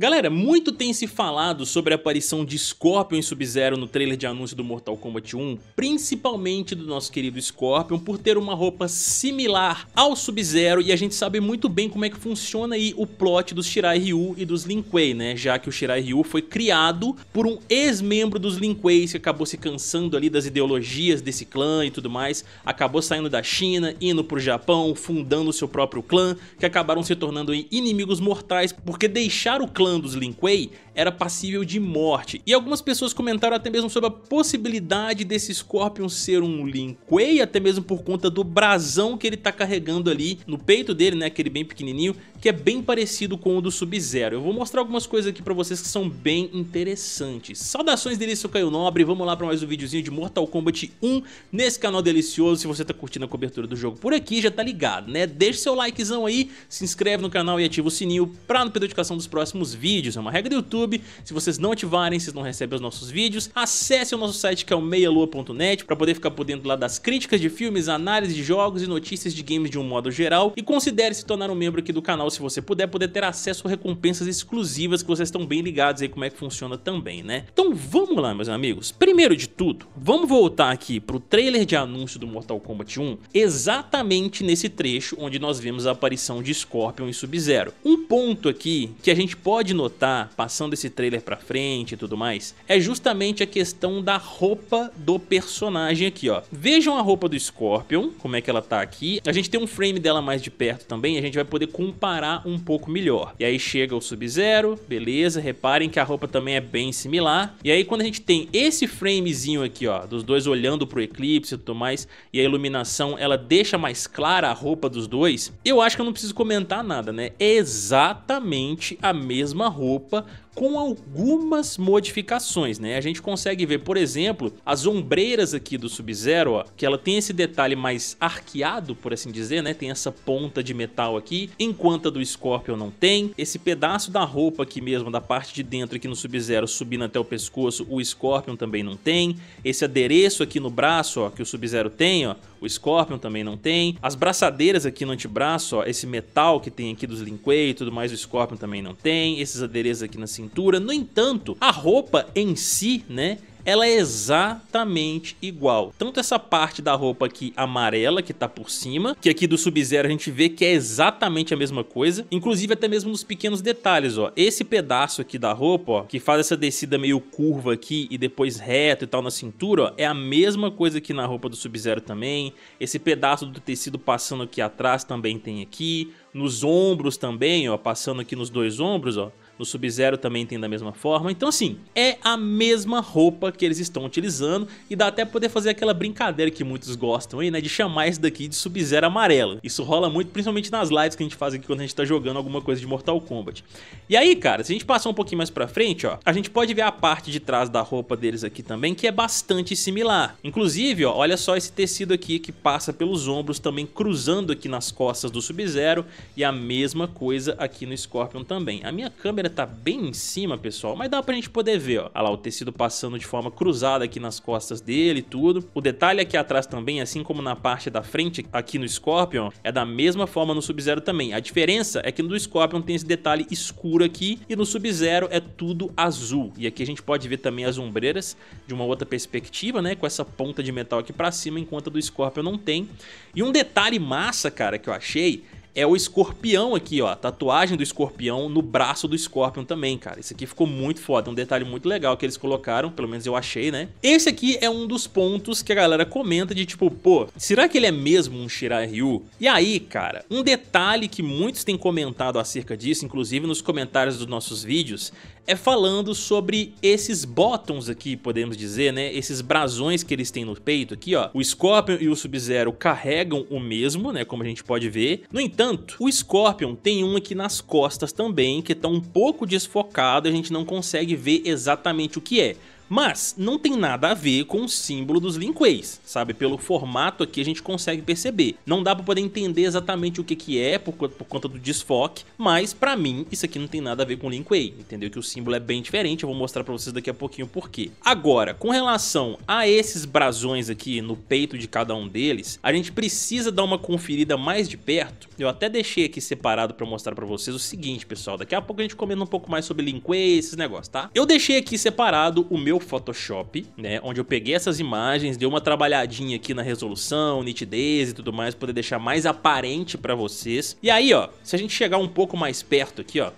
Galera, muito tem se falado sobre a aparição de Scorpion e Sub-Zero no trailer de anúncio do Mortal Kombat 1, principalmente do nosso querido Scorpion por ter uma roupa similar ao Sub-Zero e a gente sabe muito bem como é que funciona aí o plot dos Shirai Ryu e dos Lin Kuei, né? Já que o Shirai Ryu foi criado por um ex-membro dos Lin Kuei que acabou se cansando ali das ideologias desse clã e tudo mais, acabou saindo da China, indo pro Japão, fundando o seu próprio clã, que acabaram se tornando inimigos mortais porque deixaram o clã falando os Lin Kuei era passível de morte. E algumas pessoas comentaram até mesmo sobre a possibilidade desse Scorpion ser um Lin Kuei, até mesmo por conta do brasão que ele tá carregando ali no peito dele, né, aquele bem pequenininho, que é bem parecido com o do Sub-Zero. Eu vou mostrar algumas coisas aqui pra vocês que são bem interessantes. Saudações delícia, Caio Nobre, vamos lá pra mais um videozinho de Mortal Kombat 1 nesse canal delicioso. Se você tá curtindo a cobertura do jogo por aqui, já tá ligado, né? Deixa seu likezão aí, se inscreve no canal e ativa o sininho pra não perder a notificação dos próximos vídeos. É uma regra do YouTube YouTube. Se vocês não ativarem, vocês não recebem os nossos vídeos. Acesse o nosso site que é o meialua.net para poder ficar por dentro lá das críticas de filmes, análise de jogos e notícias de games de um modo geral. E considere se tornar um membro aqui do canal se você puder, poder ter acesso a recompensas exclusivas que vocês estão bem ligados aí como é que funciona também, né? Então vamos lá, meus amigos. Primeiro de tudo, vamos voltar aqui pro trailer de anúncio do Mortal Kombat 1, exatamente nesse trecho onde nós vemos a aparição de Scorpion e Sub-Zero. Um ponto aqui que a gente pode notar, passando esse trailer pra frente e tudo mais, é justamente a questão da roupa do personagem aqui, ó. Vejam a roupa do Scorpion, como é que ela tá aqui. A gente tem um frame dela mais de perto também, a gente vai poder comparar um pouco melhor. E aí chega o Sub-Zero, beleza, reparem que a roupa também é bem similar. E aí quando a gente tem esse framezinho aqui, ó, dos dois olhando pro eclipse e tudo mais, e a iluminação, ela deixa mais clara a roupa dos dois, eu acho que eu não preciso comentar nada, né? É exatamente a mesma roupa com algumas modificações, né? A gente consegue ver, por exemplo, as ombreiras aqui do Sub-Zero, que ela tem esse detalhe mais arqueado, por assim dizer, né? Tem essa ponta de metal aqui, enquanto a do Scorpion não tem. Esse pedaço da roupa aqui mesmo, da parte de dentro aqui no Sub-Zero, subindo até o pescoço, o Scorpion também não tem. Esse adereço aqui no braço, ó, que o Sub-Zero tem, ó, o Scorpion também não tem. As braçadeiras aqui no antebraço, ó, esse metal que tem aqui dos linquei e tudo mais, o Scorpion também não tem. Esses adereços aqui na cintura. No entanto, a roupa em si, né, ela é exatamente igual. Tanto essa parte da roupa aqui amarela que tá por cima, que aqui do Sub-Zero a gente vê que é exatamente a mesma coisa, inclusive até mesmo nos pequenos detalhes, ó. Esse pedaço aqui da roupa, ó, que faz essa descida meio curva aqui e depois reto e tal na cintura, ó, é a mesma coisa aqui na roupa do Sub-Zero também. Esse pedaço do tecido passando aqui atrás também tem aqui. Nos ombros também, ó, passando aqui nos dois ombros, ó no Sub-Zero também tem da mesma forma. Então assim, é a mesma roupa que eles estão utilizando e dá até poder fazer aquela brincadeira que muitos gostam aí, né, de chamar isso daqui de Sub-Zero amarelo. Isso rola muito principalmente nas lives que a gente faz aqui quando a gente tá jogando alguma coisa de Mortal Kombat. E aí, cara, se a gente passar um pouquinho mais pra frente, ó, a gente pode ver a parte de trás da roupa deles aqui também, que é bastante similar. Inclusive, ó, olha só esse tecido aqui que passa pelos ombros também cruzando aqui nas costas do Sub-Zero e a mesma coisa aqui no Scorpion também. A minha câmera câmera tá bem em cima, pessoal, mas dá pra gente poder ver, ó. Olha lá, o tecido passando de forma cruzada aqui nas costas dele e tudo. O detalhe aqui atrás também, assim como na parte da frente aqui no Scorpion, é da mesma forma no Sub-Zero também. A diferença é que no Scorpion tem esse detalhe escuro aqui e no Sub-Zero é tudo azul. E aqui a gente pode ver também as ombreiras de uma outra perspectiva, né? Com essa ponta de metal aqui pra cima, enquanto a do Scorpion não tem. E um detalhe massa, cara, que eu achei é o escorpião aqui, ó. Tatuagem do escorpião no braço do Scorpion também, cara. Isso aqui ficou muito foda, um detalhe muito legal que eles colocaram, pelo menos eu achei, né? Esse aqui é um dos pontos que a galera comenta de tipo, pô, será que ele é mesmo um Ryu? E aí, cara, um detalhe que muitos têm comentado acerca disso, inclusive nos comentários dos nossos vídeos, é falando sobre esses buttons aqui, podemos dizer, né? Esses brasões que eles têm no peito aqui, ó. O Scorpion e o Sub-Zero carregam o mesmo, né? Como a gente pode ver. No entanto, entanto, o Scorpion tem um aqui nas costas também, que tá um pouco desfocado, a gente não consegue ver exatamente o que é. Mas não tem nada a ver com o símbolo dos Linquays, sabe? Pelo formato aqui a gente consegue perceber. Não dá pra poder entender exatamente o que que é por, por conta do desfoque, mas pra mim isso aqui não tem nada a ver com o entendeu? Que o símbolo é bem diferente, eu vou mostrar pra vocês daqui a pouquinho por quê. Agora, com relação a esses brasões aqui no peito de cada um deles, a gente precisa dar uma conferida mais de perto. Eu até deixei aqui separado pra mostrar pra vocês o seguinte, pessoal. Daqui a pouco a gente comenta um pouco mais sobre Linquay, esses negócios, tá? Eu deixei aqui separado o meu meu Photoshop, né? Onde eu peguei essas imagens, dei uma trabalhadinha aqui na resolução, nitidez e tudo mais, poder deixar mais aparente para vocês. E aí, ó, se a gente chegar um pouco mais perto aqui, ó,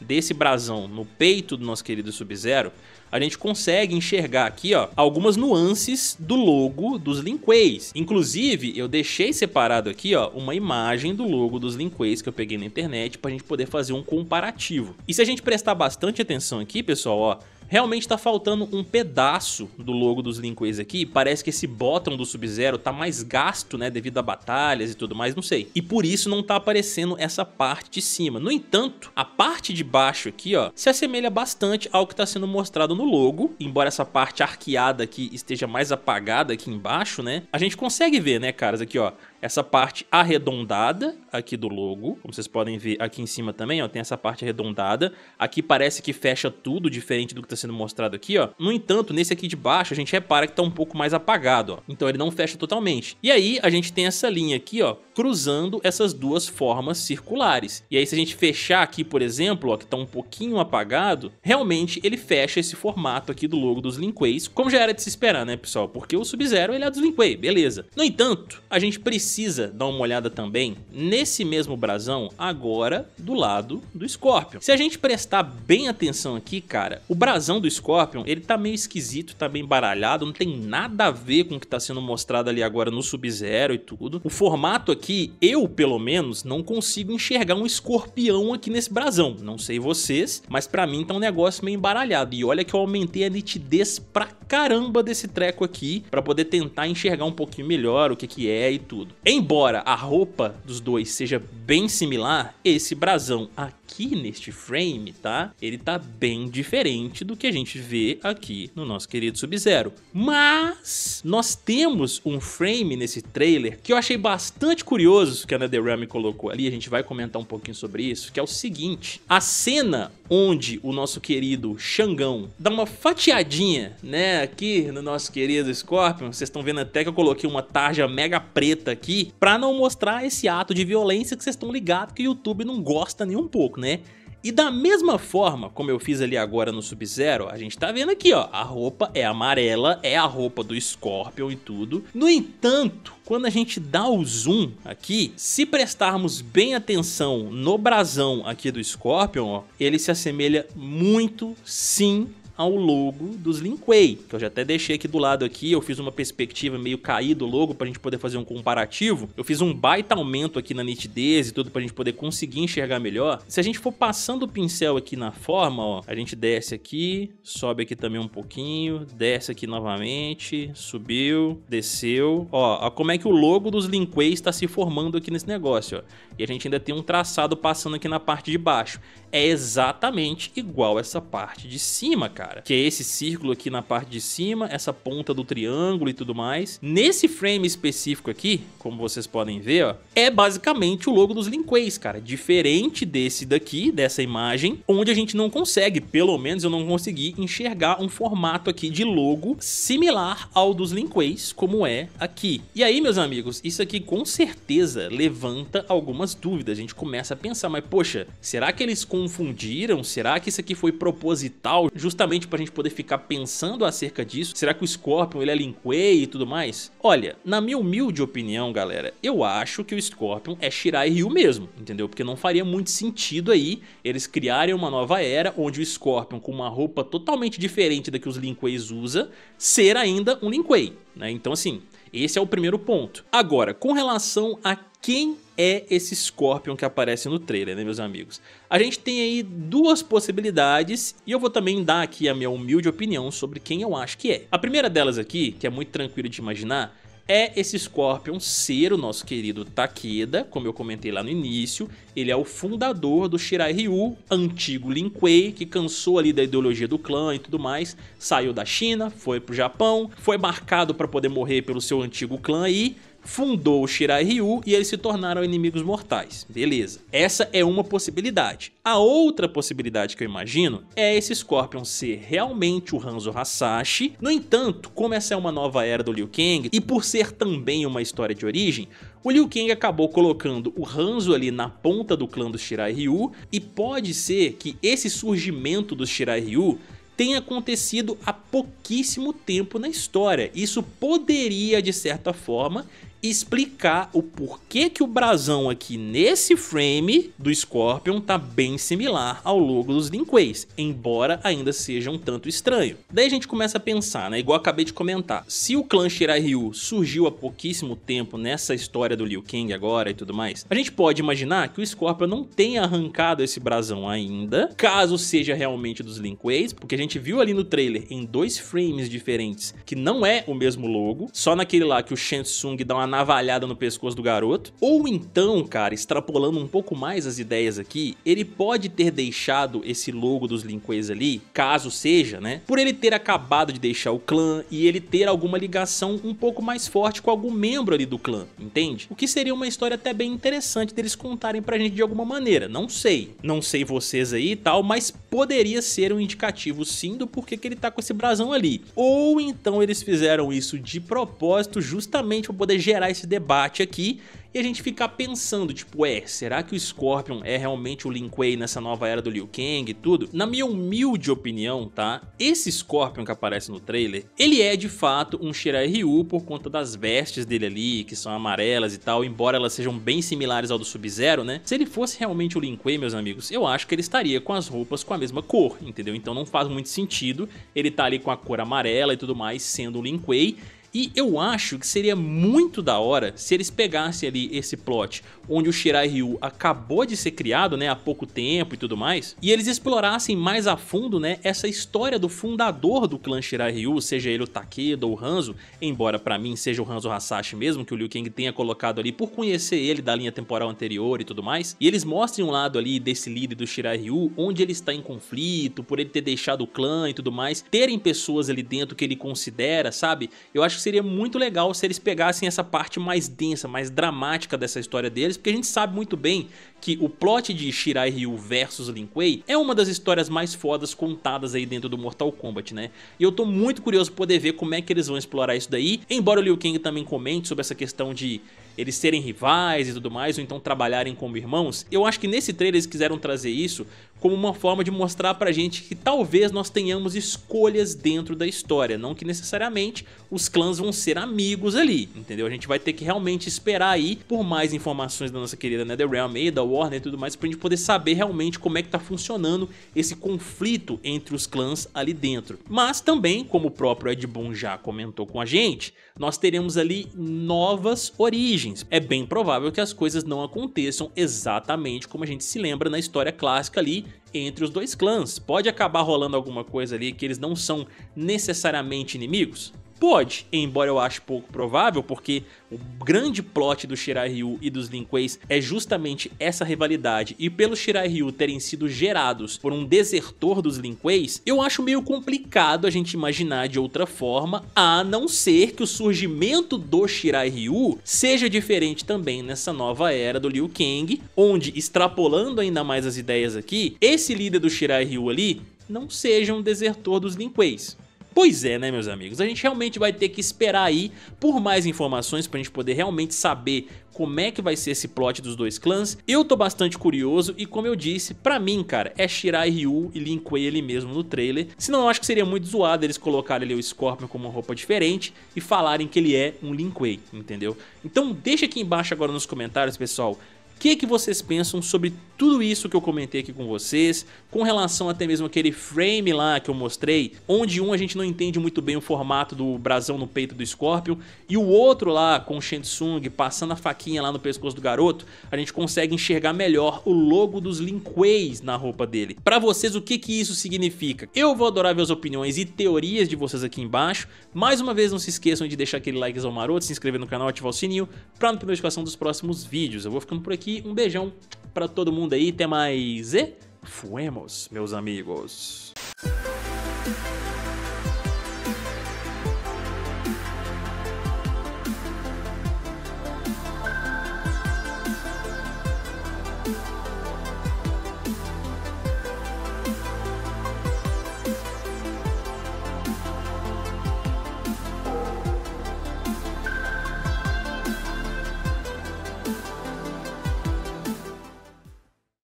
desse brasão no peito do nosso querido Sub-Zero, a gente consegue enxergar aqui, ó, algumas nuances do logo dos Linkways. Inclusive, eu deixei separado aqui, ó, uma imagem do logo dos Linkways que eu peguei na internet para a gente poder fazer um comparativo. E se a gente prestar bastante atenção aqui, pessoal, ó, Realmente tá faltando um pedaço do logo dos Linquês aqui, parece que esse botão do Sub-Zero tá mais gasto, né, devido a batalhas e tudo mais, não sei. E por isso não tá aparecendo essa parte de cima. No entanto, a parte de baixo aqui, ó, se assemelha bastante ao que tá sendo mostrado no logo, embora essa parte arqueada aqui esteja mais apagada aqui embaixo, né, a gente consegue ver, né, caras, aqui, ó, essa parte arredondada aqui do logo, como vocês podem ver aqui em cima também, ó, tem essa parte arredondada. Aqui parece que fecha tudo, diferente do que está sendo mostrado aqui, ó. No entanto, nesse aqui de baixo, a gente repara que está um pouco mais apagado, ó. Então ele não fecha totalmente. E aí a gente tem essa linha aqui, ó, cruzando essas duas formas circulares. E aí se a gente fechar aqui, por exemplo, ó, que está um pouquinho apagado, realmente ele fecha esse formato aqui do logo dos Linkways, como já era de se esperar, né, pessoal? Porque o Sub-Zero, ele é dos Linkway, beleza. No entanto, a gente precisa precisa dar uma olhada também nesse mesmo brasão agora do lado do Scorpion. Se a gente prestar bem atenção aqui, cara, o brasão do Scorpion, ele tá meio esquisito, tá bem baralhado, não tem nada a ver com o que tá sendo mostrado ali agora no Sub-Zero e tudo. O formato aqui, eu pelo menos, não consigo enxergar um escorpião aqui nesse brasão. Não sei vocês, mas pra mim tá um negócio meio embaralhado. E olha que eu aumentei a nitidez pra caramba desse treco aqui, pra poder tentar enxergar um pouquinho melhor o que que é e tudo. Embora a roupa dos dois seja bem similar, esse brasão aqui aqui neste frame, tá? Ele tá bem diferente do que a gente vê aqui no nosso querido Sub-Zero. Mas nós temos um frame nesse trailer que eu achei bastante curioso que a NetherRealm colocou ali, a gente vai comentar um pouquinho sobre isso, que é o seguinte, a cena onde o nosso querido Xangão dá uma fatiadinha, né, aqui no nosso querido Scorpion, vocês estão vendo até que eu coloquei uma tarja mega preta aqui, pra não mostrar esse ato de violência que vocês estão ligados que o YouTube não gosta nem um pouco, né? né? E da mesma forma, como eu fiz ali agora no Sub-Zero, a gente tá vendo aqui, ó, a roupa é amarela, é a roupa do Scorpion e tudo. No entanto, quando a gente dá o zoom aqui, se prestarmos bem atenção no brasão aqui do Scorpion, ó, ele se assemelha muito, sim, ao logo dos Linkway, que eu já até deixei aqui do lado aqui, eu fiz uma perspectiva meio caída do logo pra gente poder fazer um comparativo. Eu fiz um baita aumento aqui na nitidez e tudo pra gente poder conseguir enxergar melhor. Se a gente for passando o pincel aqui na forma, ó, a gente desce aqui, sobe aqui também um pouquinho, desce aqui novamente, subiu, desceu. Ó, ó como é que o logo dos Linkway está se formando aqui nesse negócio, ó. E a gente ainda tem um traçado passando aqui na parte de baixo. É exatamente igual essa parte de cima, cara cara. Que é esse círculo aqui na parte de cima, essa ponta do triângulo e tudo mais. Nesse frame específico aqui, como vocês podem ver, ó, é basicamente o logo dos Linkways, cara. Diferente desse daqui, dessa imagem, onde a gente não consegue, pelo menos eu não consegui, enxergar um formato aqui de logo similar ao dos Linkways, como é aqui. E aí, meus amigos, isso aqui com certeza levanta algumas dúvidas. A gente começa a pensar, mas poxa, será que eles confundiram? Será que isso aqui foi proposital justamente para a gente poder ficar pensando acerca disso? Será que o Scorpion ele é Linquei e tudo mais? Olha, na minha humilde opinião, galera, eu acho que o Scorpion é Shirai Ryu mesmo, entendeu? Porque não faria muito sentido aí eles criarem uma nova era onde o Scorpion com uma roupa totalmente diferente da que os Linqueis usa, ser ainda um Linquei, né? Então assim, esse é o primeiro ponto. Agora, com relação a quem é esse Scorpion que aparece no trailer, né, meus amigos? A gente tem aí duas possibilidades e eu vou também dar aqui a minha humilde opinião sobre quem eu acho que é. A primeira delas aqui, que é muito tranquilo de imaginar, é esse Scorpion ser o nosso querido Takeda, como eu comentei lá no início. Ele é o fundador do Shirai Ryu, antigo Lin Kuei, que cansou ali da ideologia do clã e tudo mais, saiu da China, foi pro Japão, foi marcado para poder morrer pelo seu antigo clã e fundou o Shirai Ryu e eles se tornaram inimigos mortais. Beleza. Essa é uma possibilidade. A outra possibilidade que eu imagino é esse Scorpion ser realmente o Hanzo Hasashi. No entanto, como essa é uma nova era do Liu Kang e por ser também uma história de origem, o Liu Kang acabou colocando o Hanzo ali na ponta do clã do Shirai Ryu e pode ser que esse surgimento do Shirai Ryu tenha acontecido há pouquíssimo tempo na história. Isso poderia, de certa forma, explicar o porquê que o brasão aqui nesse frame do Scorpion tá bem similar ao logo dos Linquays, embora ainda seja um tanto estranho. Daí a gente começa a pensar, né, igual acabei de comentar, se o clã Shirai Ryu surgiu há pouquíssimo tempo nessa história do Liu Kang agora e tudo mais, a gente pode imaginar que o Scorpion não tenha arrancado esse brasão ainda, caso seja realmente dos Linquays, porque a gente viu ali no trailer em dois frames diferentes que não é o mesmo logo, só naquele lá que o Shang Tsung dá uma navalhada no pescoço do garoto. Ou então, cara, extrapolando um pouco mais as ideias aqui, ele pode ter deixado esse logo dos Linquês ali, caso seja, né? Por ele ter acabado de deixar o clã e ele ter alguma ligação um pouco mais forte com algum membro ali do clã, entende? O que seria uma história até bem interessante deles contarem pra gente de alguma maneira, não sei. Não sei vocês aí e tal, mas poderia ser um indicativo sim do porquê que ele tá com esse brasão ali. Ou então eles fizeram isso de propósito justamente pra poder gerar gerar esse debate aqui e a gente ficar pensando, tipo, é, será que o Scorpion é realmente o Lin Kuei nessa nova era do Liu Kang e tudo? Na minha humilde opinião, tá? Esse Scorpion que aparece no trailer, ele é de fato um Shirai Ryu por conta das vestes dele ali, que são amarelas e tal, embora elas sejam bem similares ao do Sub-Zero, né? Se ele fosse realmente o Lin Kuei, meus amigos, eu acho que ele estaria com as roupas com a mesma cor, entendeu? Então não faz muito sentido ele tá ali com a cor amarela e tudo mais, sendo o Lin Kuei, e eu acho que seria muito da hora se eles pegassem ali esse plot onde o Shirai Ryu acabou de ser criado, né, há pouco tempo e tudo mais, e eles explorassem mais a fundo, né, essa história do fundador do clã Shirai Ryu, seja ele o Takeda ou o Hanzo, embora para mim seja o Hanzo Hasashi mesmo que o Liu Kang tenha colocado ali por conhecer ele da linha temporal anterior e tudo mais, e eles mostrem um lado ali desse líder do Shirai Ryu, onde ele está em conflito, por ele ter deixado o clã e tudo mais, terem pessoas ali dentro que ele considera, sabe? Eu acho que seria muito legal se eles pegassem essa parte mais densa, mais dramática dessa história deles, porque a gente sabe muito bem que o plot de Shirai Ryu versus Lin Kuei é uma das histórias mais fodas contadas aí dentro do Mortal Kombat, né? E eu tô muito curioso pra poder ver como é que eles vão explorar isso daí, embora o Liu Kang também comente sobre essa questão de eles serem rivais e tudo mais, ou então trabalharem como irmãos, eu acho que nesse trailer eles quiseram trazer isso como uma forma de mostrar pra gente que talvez nós tenhamos escolhas dentro da história, não que necessariamente os clãs vão ser amigos ali, entendeu? A gente vai ter que realmente esperar aí por mais informações da nossa querida NetherRealm e da Warner e tudo mais, pra gente poder saber realmente como é que tá funcionando esse conflito entre os clãs ali dentro. Mas também, como o próprio Ed Boon já comentou com a gente, nós teremos ali novas origens é bem provável que as coisas não aconteçam exatamente como a gente se lembra na história clássica ali entre os dois clãs. Pode acabar rolando alguma coisa ali que eles não são necessariamente inimigos? Pode, embora eu ache pouco provável, porque o grande plot do Shirai Ryu e dos Lin Kueis é justamente essa rivalidade, e pelo Shirai Ryu terem sido gerados por um desertor dos Lin Kueis, eu acho meio complicado a gente imaginar de outra forma, a não ser que o surgimento do Shirai Ryu seja diferente também nessa nova era do Liu Kang, onde, extrapolando ainda mais as ideias aqui, esse líder do Shirai Ryu ali não seja um desertor dos Lin Kueis. Pois é, né, meus amigos? A gente realmente vai ter que esperar aí por mais informações pra gente poder realmente saber como é que vai ser esse plot dos dois clãs. Eu tô bastante curioso e como eu disse, pra mim, cara, é Shirai Ryu e Lin Kuei ele mesmo no trailer. Senão eu acho que seria muito zoado eles colocarem ali o Scorpion com uma roupa diferente e falarem que ele é um Lin Kuei, entendeu? Então deixa aqui embaixo agora nos comentários, pessoal, o que, que vocês pensam sobre tudo isso que eu comentei aqui com vocês, com relação até mesmo aquele frame lá que eu mostrei, onde um a gente não entende muito bem o formato do brasão no peito do Scorpion, e o outro lá com o Shensung passando a faquinha lá no pescoço do garoto, a gente consegue enxergar melhor o logo dos Linqueis na roupa dele. Pra vocês, o que que isso significa? Eu vou adorar ver as opiniões e teorias de vocês aqui embaixo. Mais uma vez, não se esqueçam de deixar aquele likezão maroto, se inscrever no canal, ativar o sininho, pra não perder notificação dos próximos vídeos. Eu vou ficando por aqui aqui. Um beijão para todo mundo aí. Até mais e fuemos, meus amigos.